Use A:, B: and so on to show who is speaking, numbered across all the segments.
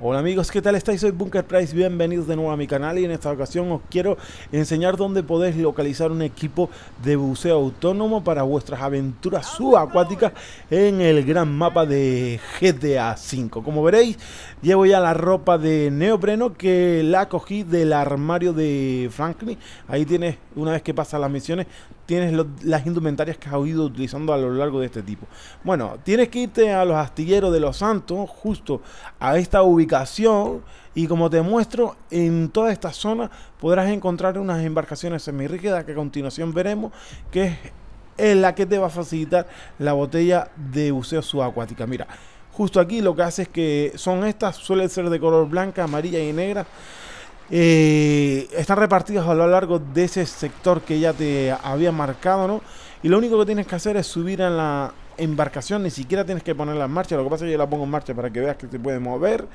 A: Hola amigos, ¿qué tal estáis? Soy Bunker Price, bienvenidos de nuevo a mi canal y en esta ocasión os quiero enseñar dónde podéis localizar un equipo de buceo autónomo para vuestras aventuras subacuáticas en el gran mapa de GTA V. Como veréis, llevo ya la ropa de neopreno que la cogí del armario de Franklin. Ahí tienes, una vez que pasas las misiones, tienes las indumentarias que has ido utilizando a lo largo de este tipo. Bueno, tienes que irte a los astilleros de Los Santos, justo a esta ubicación y como te muestro, en toda esta zona podrás encontrar unas embarcaciones semirrígidas que a continuación veremos, que es en la que te va a facilitar la botella de buceo subacuática. Mira, justo aquí lo que hace es que son estas, suelen ser de color blanca, amarilla y negra. Eh, están repartidas a lo largo de ese sector que ya te había marcado, ¿no? Y lo único que tienes que hacer es subir a la, embarcación ni siquiera tienes que ponerla en marcha. Lo que pasa es que yo la pongo en marcha para que veas que se puede mover.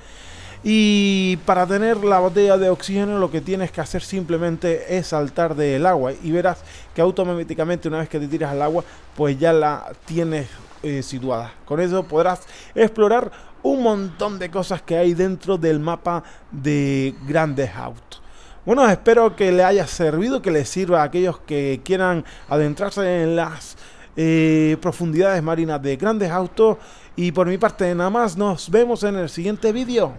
A: Y para tener la botella de oxígeno lo que tienes que hacer simplemente es saltar del agua y verás que automáticamente una vez que te tiras al agua pues ya la tienes eh, situada. Con eso podrás explorar un montón de cosas que hay dentro del mapa de Grandes Autos. Bueno, espero que le haya servido, que le sirva a aquellos que quieran adentrarse en las eh, profundidades marinas de grandes autos. Y por mi parte nada más, nos vemos en el siguiente vídeo.